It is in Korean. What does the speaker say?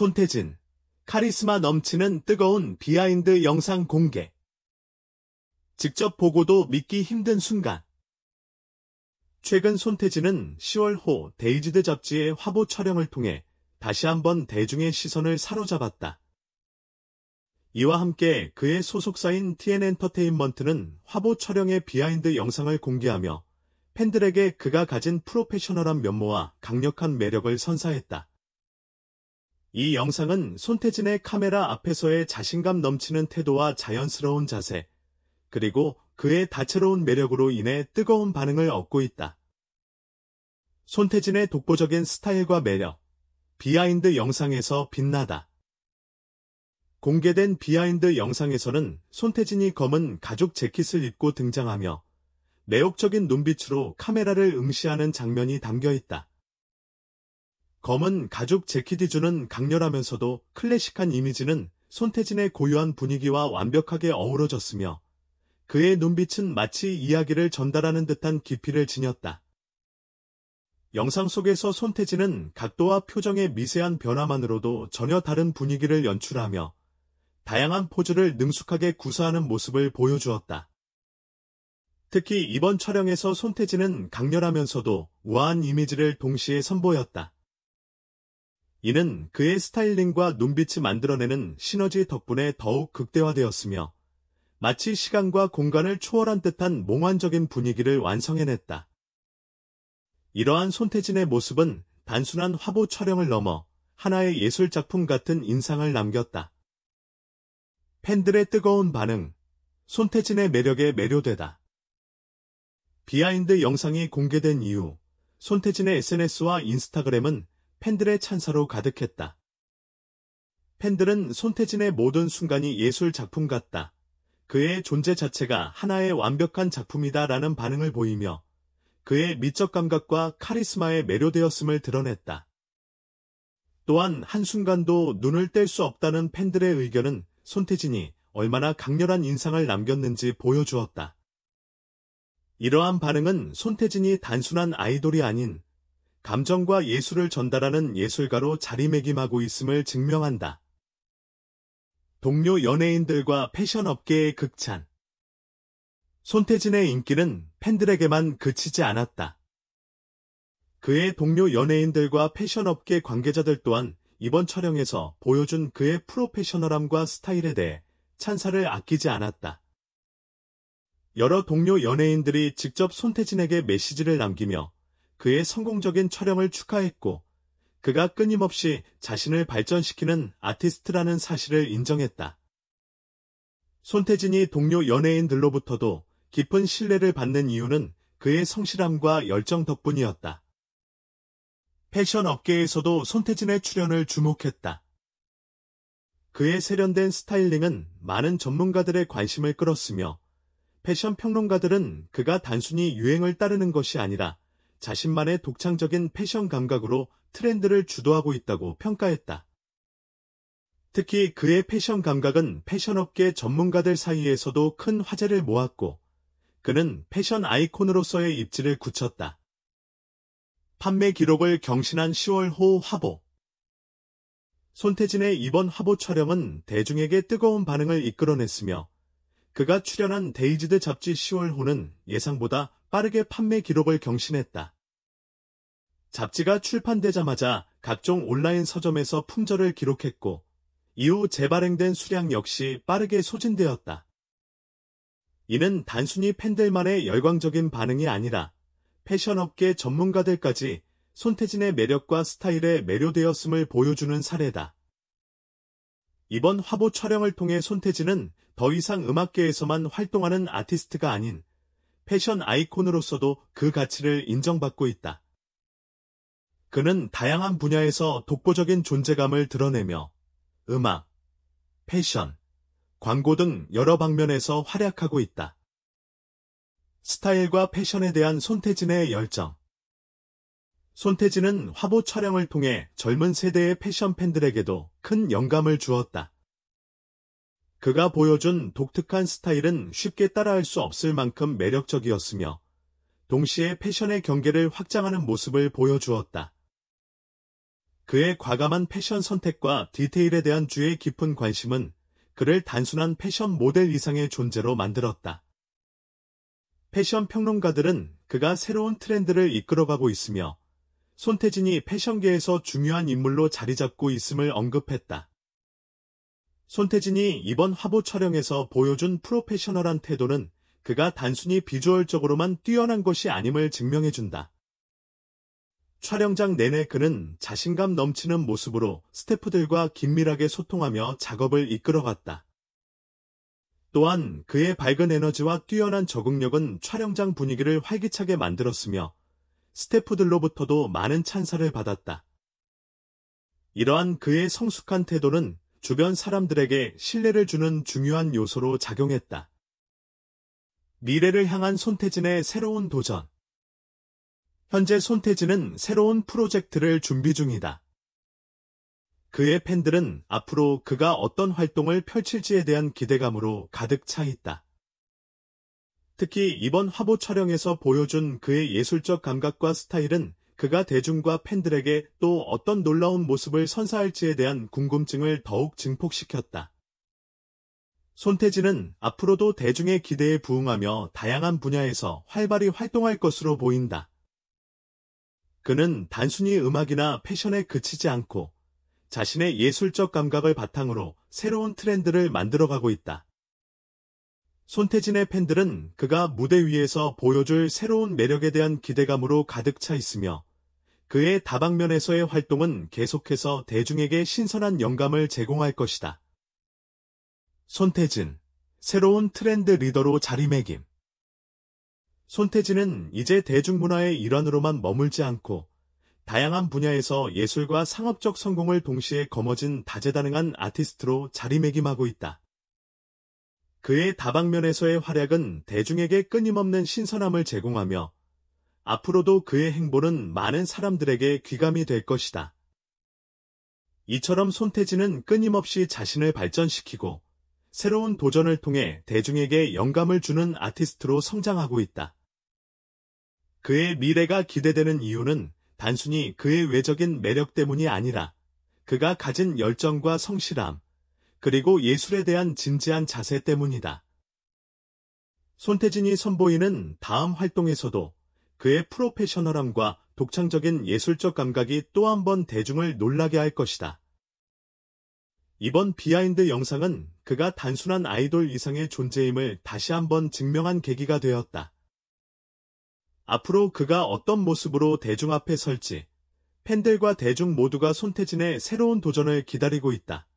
손태진, 카리스마 넘치는 뜨거운 비하인드 영상 공개. 직접 보고도 믿기 힘든 순간. 최근 손태진은 10월호 데이지드 잡지의 화보 촬영을 통해 다시 한번 대중의 시선을 사로잡았다. 이와 함께 그의 소속사인 TN엔터테인먼트는 화보 촬영의 비하인드 영상을 공개하며 팬들에게 그가 가진 프로페셔널한 면모와 강력한 매력을 선사했다. 이 영상은 손태진의 카메라 앞에서의 자신감 넘치는 태도와 자연스러운 자세, 그리고 그의 다채로운 매력으로 인해 뜨거운 반응을 얻고 있다. 손태진의 독보적인 스타일과 매력, 비하인드 영상에서 빛나다. 공개된 비하인드 영상에서는 손태진이 검은 가죽 재킷을 입고 등장하며 매혹적인 눈빛으로 카메라를 응시하는 장면이 담겨 있다. 검은 가죽 재킷이 주는 강렬하면서도 클래식한 이미지는 손태진의 고유한 분위기와 완벽하게 어우러졌으며 그의 눈빛은 마치 이야기를 전달하는 듯한 깊이를 지녔다. 영상 속에서 손태진은 각도와 표정의 미세한 변화만으로도 전혀 다른 분위기를 연출하며 다양한 포즈를 능숙하게 구사하는 모습을 보여주었다. 특히 이번 촬영에서 손태진은 강렬하면서도 우아한 이미지를 동시에 선보였다. 이는 그의 스타일링과 눈빛이 만들어내는 시너지 덕분에 더욱 극대화되었으며 마치 시간과 공간을 초월한 듯한 몽환적인 분위기를 완성해냈다. 이러한 손태진의 모습은 단순한 화보 촬영을 넘어 하나의 예술작품 같은 인상을 남겼다. 팬들의 뜨거운 반응, 손태진의 매력에 매료되다. 비하인드 영상이 공개된 이후 손태진의 SNS와 인스타그램은 팬들의 찬사로 가득했다. 팬들은 손태진의 모든 순간이 예술 작품 같다. 그의 존재 자체가 하나의 완벽한 작품이다라는 반응을 보이며 그의 미적 감각과 카리스마에 매료되었음을 드러냈다. 또한 한순간도 눈을 뗄 수 없다는 팬들의 의견은 손태진이 얼마나 강렬한 인상을 남겼는지 보여주었다. 이러한 반응은 손태진이 단순한 아이돌이 아닌 감정과 예술을 전달하는 예술가로 자리매김하고 있음을 증명한다. 동료 연예인들과 패션업계의 극찬 손태진의 인기는 팬들에게만 그치지 않았다. 그의 동료 연예인들과 패션업계 관계자들 또한 이번 촬영에서 보여준 그의 프로페셔널함과 스타일에 대해 찬사를 아끼지 않았다. 여러 동료 연예인들이 직접 손태진에게 메시지를 남기며 그의 성공적인 촬영을 축하했고 그가 끊임없이 자신을 발전시키는 아티스트라는 사실을 인정했다. 손태진이 동료 연예인들로부터도 깊은 신뢰를 받는 이유는 그의 성실함과 열정 덕분이었다. 패션 업계에서도 손태진의 출연을 주목했다. 그의 세련된 스타일링은 많은 전문가들의 관심을 끌었으며 패션 평론가들은 그가 단순히 유행을 따르는 것이 아니라 자신만의 독창적인 패션 감각으로 트렌드를 주도하고 있다고 평가했다. 특히 그의 패션 감각은 패션업계 전문가들 사이에서도 큰 화제를 모았고 그는 패션 아이콘으로서의 입지를 굳혔다. 판매 기록을 경신한 10월호 화보 손태진의 이번 화보 촬영은 대중에게 뜨거운 반응을 이끌어냈으며 그가 출연한 데이지드 잡지 10월호는 예상보다 빠르게 판매 기록을 경신했다. 잡지가 출판되자마자 각종 온라인 서점에서 품절을 기록했고 이후 재발행된 수량 역시 빠르게 소진되었다. 이는 단순히 팬들만의 열광적인 반응이 아니라 패션업계 전문가들까지 손태진의 매력과 스타일에 매료되었음을 보여주는 사례다. 이번 화보 촬영을 통해 손태진은 더 이상 음악계에서만 활동하는 아티스트가 아닌 패션 아이콘으로서도 그 가치를 인정받고 있다. 그는 다양한 분야에서 독보적인 존재감을 드러내며 음악, 패션, 광고 등 여러 방면에서 활약하고 있다. 스타일과 패션에 대한 손태진의 열정 손태진은 화보 촬영을 통해 젊은 세대의 패션 팬들에게도 큰 영감을 주었다. 그가 보여준 독특한 스타일은 쉽게 따라할 수 없을 만큼 매력적이었으며 동시에 패션의 경계를 확장하는 모습을 보여주었다. 그의 과감한 패션 선택과 디테일에 대한 주의 깊은 관심은 그를 단순한 패션 모델 이상의 존재로 만들었다. 패션 평론가들은 그가 새로운 트렌드를 이끌어가고 있으며 손태진이 패션계에서 중요한 인물로 자리잡고 있음을 언급했다. 손태진이 이번 화보 촬영에서 보여준 프로페셔널한 태도는 그가 단순히 비주얼적으로만 뛰어난 것이 아님을 증명해준다. 촬영장 내내 그는 자신감 넘치는 모습으로 스태프들과 긴밀하게 소통하며 작업을 이끌어갔다. 또한 그의 밝은 에너지와 뛰어난 적응력은 촬영장 분위기를 활기차게 만들었으며 스태프들로부터도 많은 찬사를 받았다. 이러한 그의 성숙한 태도는 주변 사람들에게 신뢰를 주는 중요한 요소로 작용했다. 미래를 향한 손태진의 새로운 도전 현재 손태진은 새로운 프로젝트를 준비 중이다. 그의 팬들은 앞으로 그가 어떤 활동을 펼칠지에 대한 기대감으로 가득 차 있다. 특히 이번 화보 촬영에서 보여준 그의 예술적 감각과 스타일은 그가 대중과 팬들에게 또 어떤 놀라운 모습을 선사할지에 대한 궁금증을 더욱 증폭시켰다. 손태진은 앞으로도 대중의 기대에 부응하며 다양한 분야에서 활발히 활동할 것으로 보인다. 그는 단순히 음악이나 패션에 그치지 않고 자신의 예술적 감각을 바탕으로 새로운 트렌드를 만들어가고 있다. 손태진의 팬들은 그가 무대 위에서 보여줄 새로운 매력에 대한 기대감으로 가득 차 있으며 그의 다방면에서의 활동은 계속해서 대중에게 신선한 영감을 제공할 것이다. 손태진, 새로운 트렌드 리더로 자리매김 손태진은 이제 대중문화의 일환으로만 머물지 않고 다양한 분야에서 예술과 상업적 성공을 동시에 거머쥔 다재다능한 아티스트로 자리매김하고 있다. 그의 다방면에서의 활약은 대중에게 끊임없는 신선함을 제공하며 앞으로도 그의 행보는 많은 사람들에게 귀감이 될 것이다. 이처럼 손태진은 끊임없이 자신을 발전시키고 새로운 도전을 통해 대중에게 영감을 주는 아티스트로 성장하고 있다. 그의 미래가 기대되는 이유는 단순히 그의 외적인 매력 때문이 아니라 그가 가진 열정과 성실함, 그리고 예술에 대한 진지한 자세 때문이다. 손태진이 선보이는 다음 활동에서도 그의 프로페셔널함과 독창적인 예술적 감각이 또 한 번 대중을 놀라게 할 것이다. 이번 비하인드 영상은 그가 단순한 아이돌 이상의 존재임을 다시 한번 증명한 계기가 되었다. 앞으로 그가 어떤 모습으로 대중 앞에 설지, 팬들과 대중 모두가 손태진의 새로운 도전을 기다리고 있다.